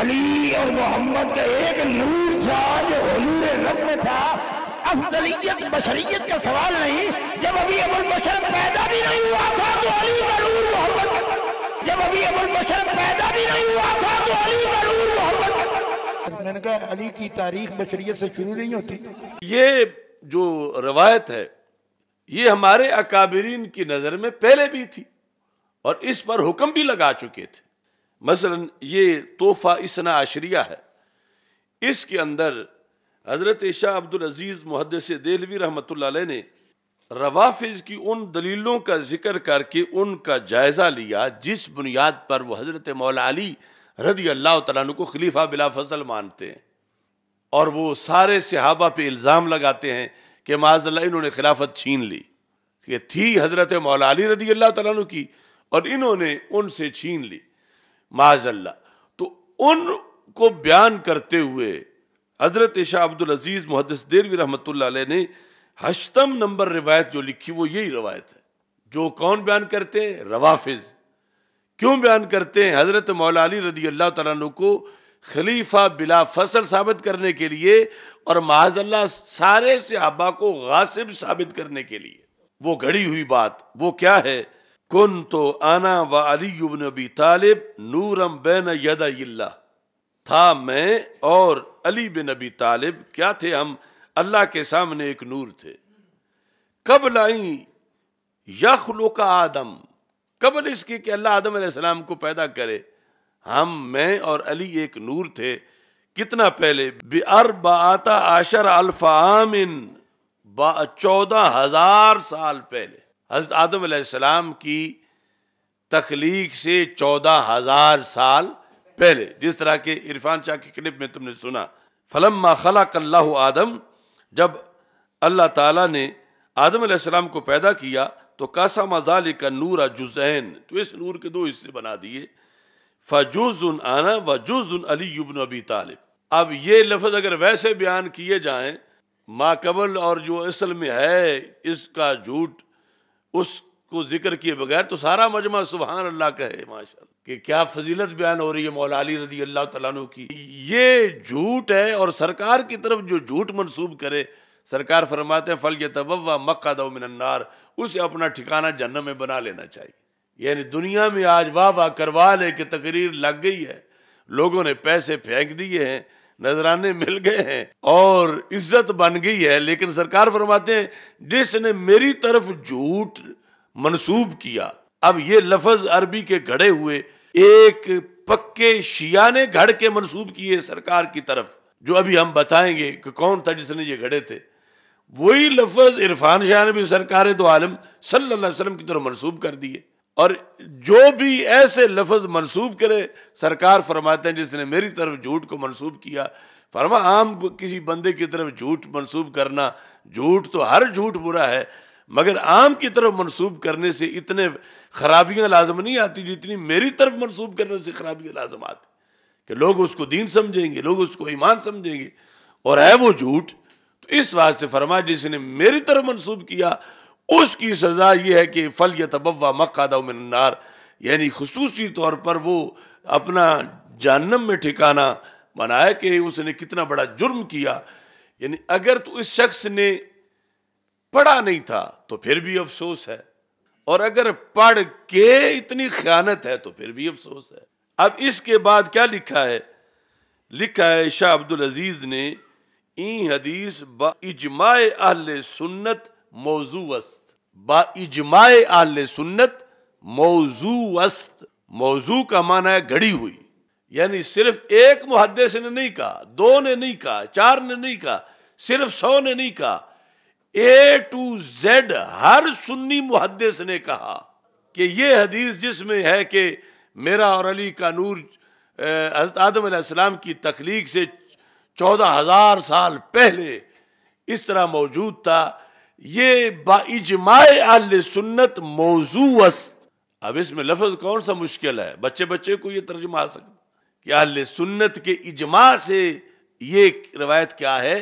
अली और मोहम्मद का एक नूर था जो हजूर रब में था अफजलियत बशरियत का सवाल नहीं जब अभी अबुल बशर पैदा भी नहीं हुआ था तो अली का नूर मोहम्मद जब अभी अबुल बशर पैदा भी नहीं हुआ था तो अली का नूर मोहम्मद मैंने कहा अली की तारीख बशरियत से शुरू नहीं होती ये जो रवायत है ये हमारे अकाबरीन की नज़र में पहले भी थी और इस पर हुक्म भी लगा चुके थे मसलन ये तोहफ़ा इसना आशरिया है इसके अंदर हज़रत शाह अब्दुलज़ीज़ मुहदस देलवी रहमत ने रवाफिज की उन दलीलों का जिक्र करके उनका जायज़ा लिया जिस बुनियाद पर वह हज़रत मौला अली रदी अल्लाह तु को खलीफा बिला फसल मानते हैं और वो सारे सहाबा पे इल्ज़ाम लगाते हैं कि माजल्ला इन्होंने खिलाफत छीन ली ये थी हज़रत मौला अली रदी अल्लाह तु की और इन्होंने उनसे छीन ली माजल्ला तो उनको बयान करते हुए हज़रत शाह अब्दुल अजीज़ मुहदस देरवी रहमत ने हशतम नंबर रिवायत जो लिखी वो यही रवायत है जो कौन बयान करते हैं रवाफिज क्यों बयान करते हैं हज़रत मौला रदी अल्लाह तु को खलीफा बिला फसल साबित करने के लिए और अल्लाह सारे सहाबा को गासिब साबित करने के लिए वो घड़ी हुई बात वो क्या है कन तो आना व अलीबन अबी तालिब नूरम बैन यदा था मैं और अली बिन अबी तालिब क्या थे हम अल्लाह के सामने एक नूर थे कब लाई यखलो का आदम कबल इसके कि अल्लाह आदम सलाम को पैदा करे हम मैं और अली एक नूर थे कितना पहले बता आशर अल्फाम चौदह हजार साल पहले हज़रत आदम आसमाम की तख्लीक से चौदह हज़ार साल पहले जिस तरह के इरफान शाह के क्लिप में तुमने सुना फलम मा खला कल्ला आदम जब अल्लाह ताला ने आदम आसमाम को पैदा किया तो कासा मजाल का नूरा जुजैन तो इस नूर के दो हिस्से बना दिए फजुजुन आना व जुजुन अली युबन अबी तालिब अब ये लफ्ज़ अगर वैसे बयान किए जाएँ माकबल और जो असल में है इसका झूठ उसको जिक्र किए बगैर तो सारा मजमा सुबहान अल्लाह का है माशा कि क्या फजीलत बयान हो रही है मौला अली रदी अल्लाह तु की ये झूठ है और सरकार की तरफ जो झूठ मनसूब करे सरकार फरमाते हैं फल तबवा मक्का दो मिनन्नार उसे अपना ठिकाना जन्नत में बना लेना चाहिए यानी दुनिया में आज वाह वाह करवा ले कि तकरीर लग गई है लोगों ने पैसे फेंक दिए हैं नजराने मिल गए हैं और इज्जत बन गई है लेकिन सरकार फरमाते हैं जिसने मेरी तरफ झूठ मनसूब किया अब ये लफज अरबी के घड़े हुए एक पक्के शिया ने घड़ के मनसूब किए सरकार की तरफ जो अभी हम बताएंगे कि कौन था जिसने ये घड़े थे वही लफज इरफान शाह ने भी सरकार तो आलम सल्लाम की तरफ मनसूब कर दिए और जो भी ऐसे लफज मनसूब करे सरकार फरमाते हैं जिसने मेरी तरफ झूठ को मनसूब किया फरमा आम किसी बंदे की तरफ झूठ मनसूब करना झूठ तो हर झूठ बुरा है मगर आम की तरफ मनसूब करने से इतने खराबियां लाजम नहीं आती जितनी मेरी तरफ मनसूब करने से खराबियां लाजम आती कि लोग उसको दीन समझेंगे लोग उसको ईमान समझेंगे और है वो झूठ तो इस वास्ते फरमा जिसने मेरी तरफ मनसूब किया उसकी सज़ा यह है कि फल या तबा मकादा मिनार यानी खसूसी तौर पर वो अपना जानम में ठिकाना बनाया कि उसने कितना बड़ा जुर्म किया यानी अगर तो इस शख्स ने पढ़ा नहीं था तो फिर भी अफसोस है और अगर पढ़ के इतनी ख्यानत है तो फिर भी अफसोस है अब इसके बाद क्या लिखा है लिखा है शाह अब्दुल अजीज़ ने ई हदीस इजमाय अहल सुन्नत मौजू अस्त बाजमाय आल सुन्नत मौजू अस्त मौजू का माना है घड़ी हुई यानी सिर्फ एक मुहदस ने नहीं कहा दो ने नहीं कहा चार ने नहीं कहा सिर्फ सौ ने नहीं कहा ए टू जेड हर सुन्नी मुहदस ने कहा कि यह हदीस जिसमें है कि मेरा और अली का नूर हजरत आदम की तखलीक से चौदह हज़ार साल पहले इस तरह मौजूद था ये बाजमाय अल सुन्नत मौजू अस्त अब इसमें लफज कौन सा मुश्किल है बच्चे बच्चे को ये तर्जमा आ सकता कि अल सुन्नत के इजमा से ये रवायत क्या है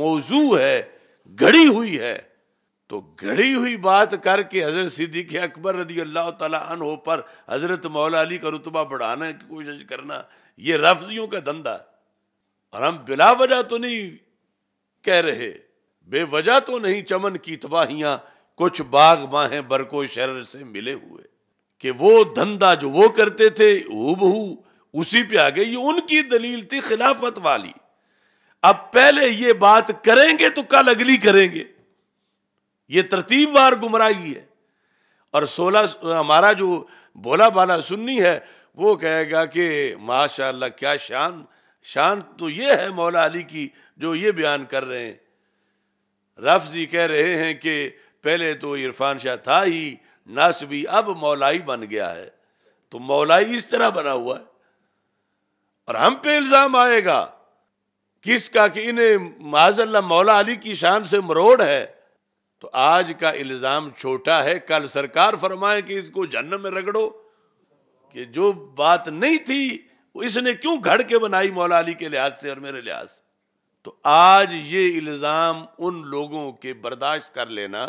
मौजू है घड़ी हुई है तो घड़ी हुई बात करके हजरत सिद्दीक अकबर रदी अल्लाह तहो पर हजरत मौला अली का रुतबा बढ़ाने की कोशिश करना ये रफ्जियों का धंधा और हम बिला वजह तो नहीं कह रहे बेवजह तो नहीं चमन की तबाहियां कुछ बाग बाहें बरको शरर से मिले हुए कि वो धंधा जो वो करते थे हूबहू उसी पे आ गए ये उनकी दलील थी खिलाफत वाली अब पहले ये बात करेंगे तो कल अगली करेंगे ये वार गुमराही है और सोलह हमारा जो बोला बाला सुन्नी है वो कहेगा कि माशाला क्या शान शान तो ये है मौला अली की जो ये बयान कर रहे हैं रफजी कह रहे हैं कि पहले तो इरफान शाह था ही नास भी अब मौलाई बन गया है तो मौलाई इस तरह बना हुआ है और हम पे इल्ज़ाम आएगा किसका कि इन्हें माजल्ला मौला अली की शान से मरोड़ है तो आज का इल्ज़ाम छोटा है कल सरकार फरमाए कि इसको जन्म में रगड़ो कि जो बात नहीं थी वो इसने क्यों घड़ के बनाई मौला अली के लिहाज से और मेरे लिहाज से तो आज ये इल्ज़ाम उन लोगों के बर्दाश्त कर लेना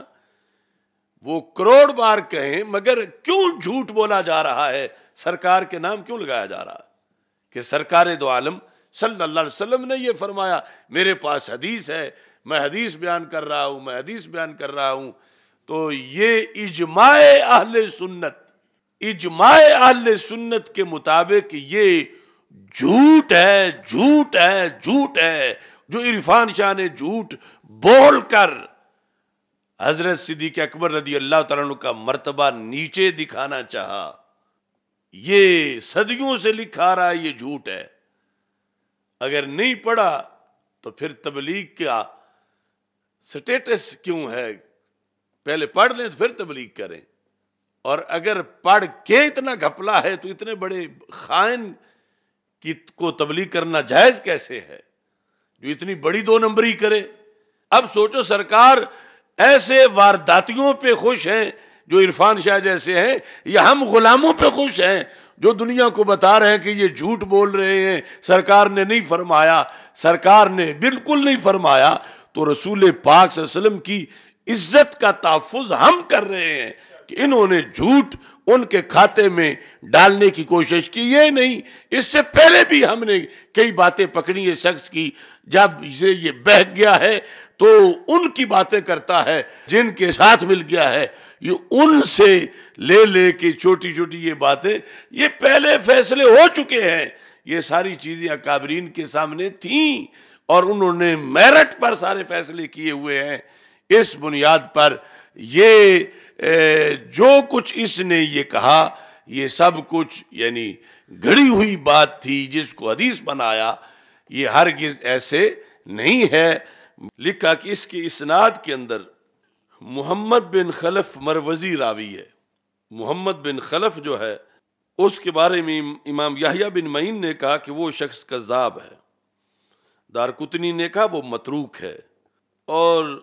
वो करोड़ बार कहें मगर क्यों झूठ बोला जा रहा है सरकार के नाम क्यों लगाया जा रहा कि सरकार दो आलम सल्लल्लाहु अलैहि वसल्लम ने यह फरमाया मेरे पास हदीस है मैं हदीस बयान कर रहा हूं मैं हदीस बयान कर रहा हूं तो ये इजमाए आहले सुन्नत इजमाए आहले सुन्नत के मुताबिक ये झूठ है झूठ है झूठ है जो इरफान शाह ने झूठ बोल कर हजरत सिद्दीक अकबर रदी अल्लाह तु का मर्तबा नीचे दिखाना चाहा ये सदियों से लिखा रहा है ये झूठ है अगर नहीं पढ़ा तो फिर तबलीग का स्टेटस क्यों है पहले पढ़ लें तो फिर तबलीग करें और अगर पढ़ के इतना घपला है तो इतने बड़े खाइन की को तबलीग करना जायज़ कैसे है जो इतनी बड़ी दो नंबरी करे अब सोचो सरकार ऐसे वारदातियों पे खुश हैं जो इरफान शाह जैसे हैं या हम गुलामों पे खुश हैं जो दुनिया को बता रहे हैं कि ये झूठ बोल रहे हैं सरकार ने नहीं फरमाया सरकार ने बिल्कुल नहीं फरमाया तो रसूल पाक वसलम की इज्जत का तहफ़ हम कर रहे हैं कि इन्होंने झूठ उनके खाते में डालने की कोशिश की ये नहीं इससे पहले भी हमने कई बातें पकड़ी है शख्स की जब इसे ये बह गया है तो उनकी बातें करता है जिनके साथ मिल गया है ये उनसे ले ले के छोटी छोटी ये बातें ये पहले फैसले हो चुके हैं ये सारी चीज़ें अकाबरीन के सामने थीं और उन्होंने मेरठ पर सारे फैसले किए हुए हैं इस बुनियाद पर ये जो कुछ इसने ये कहा ये सब कुछ यानी घड़ी हुई बात थी जिसको हदीस बनाया ये हर ऐसे नहीं है लिखा कि इसके इसनाद के अंदर मोहम्मद बिन खलफ मरवजी रावी है मोहम्मद बिन खलफ जो है उसके बारे में इमाम याहिया बिन मईन ने कहा कि वो शख्स कज़ाब है दारकुतनी ने कहा वो मतरूक है और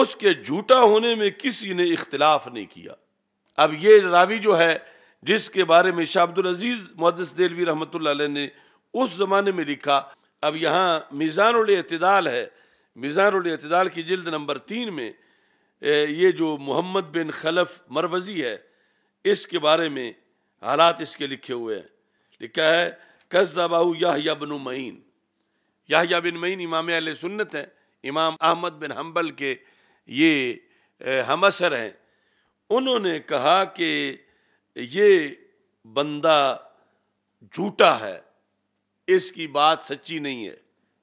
उसके झूठा होने में किसी ने इख्तलाफ नहीं किया अब ये रावी जो है जिसके बारे में शाह अजीज़ मुहदस देलवी रहमत ने उस ज़माने में लिखा अब यहाँ मिज़ानतदाल है मिज़ानतदाल की जल्द नंबर तीन में ये जो मोहम्मद बिन खलफ मरवज़ी है इसके बारे में हालात इसके लिखे हुए हैं लिखा है कस्बाऊ याहिया बिन मईन याहिया बिन मईन इमाम आल सुन्नत हैं इमाम अहमद बिन हम्बल के ये हम असर हैं उन्होंने कहा कि ये बंदा झूठा है इसकी बात सच्ची नहीं है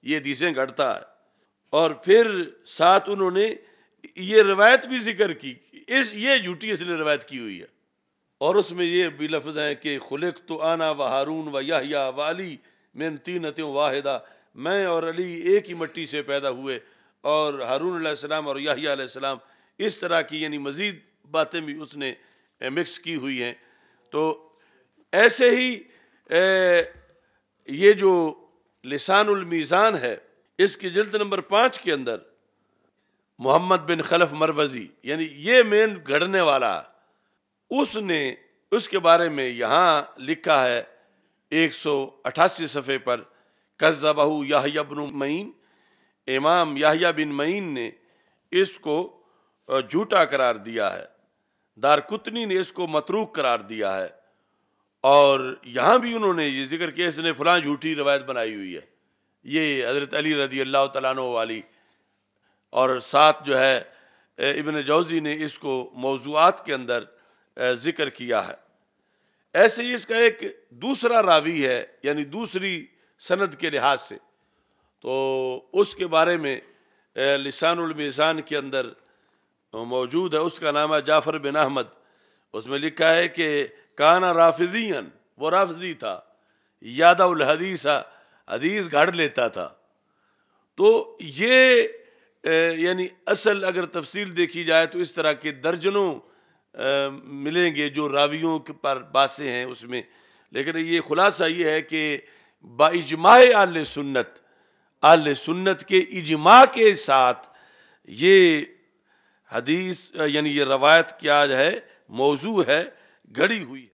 ये दीसें घटता है और फिर साथ उन्होंने ये रवायत भी जिक्र की इस ये झूठी इसलिए रवायत की हुई है और उसमें ये भी लफ्ज़ हैं कि खुलक तो आना व हारून व याहिया वाली अली तीन तीनतों वाहिदा मैं और अली एक ही मट्टी से पैदा हुए और हारून आसमाम और याहिया इस तरह की यानी मज़ीद बातें भी उसने मिक्स की हुई हैं तो ऐसे ही ए, ये जो लसानमीज़ान है इसकी जल्द नंबर पाँच के अंदर मोहम्मद बिन खलफ मरवज़ी यानी ये मेन घड़ने वाला उसने उसके बारे में यहाँ लिखा है एक सौ अठासी सफ़े पर कज़बहू याहिया याबन मईन इमाम याहिया बिन मईन ने इसको झूठा करार दिया है दारकुतनी ने इसको मतरूक करार दिया है और यहाँ भी उन्होंने ये जिक्र किया इसने फलां झूठी रवायत बनाई हुई है ये हज़रत अली रदी अल्लाह तु वाली और साथ जो है इबन जौज़ी ने इसको मौजूद के अंदर ज़िक्र किया है ऐसे ही इसका एक दूसरा रावी है यानी दूसरी सनद के लिहाज से तो उसके बारे में लिसानमीज़ान के अंदर मौजूद है उसका नाम है जाफ़र बिन अहमद उसमें लिखा है कि काना राफिजीन वो राफजी था यादव हदीसा हदीस गाड़ लेता था तो ये यानी असल अगर तफसील देखी जाए तो इस तरह के दर्जनों मिलेंगे जो रावियों के पर बासें हैं उसमें लेकिन ये खुलासा ये है कि बाजमाए आल सुन्नत अल सुन्नत के इजमा के साथ ये हदीस यानी ये रवायत क्या है मौजू है घड़ी हुई है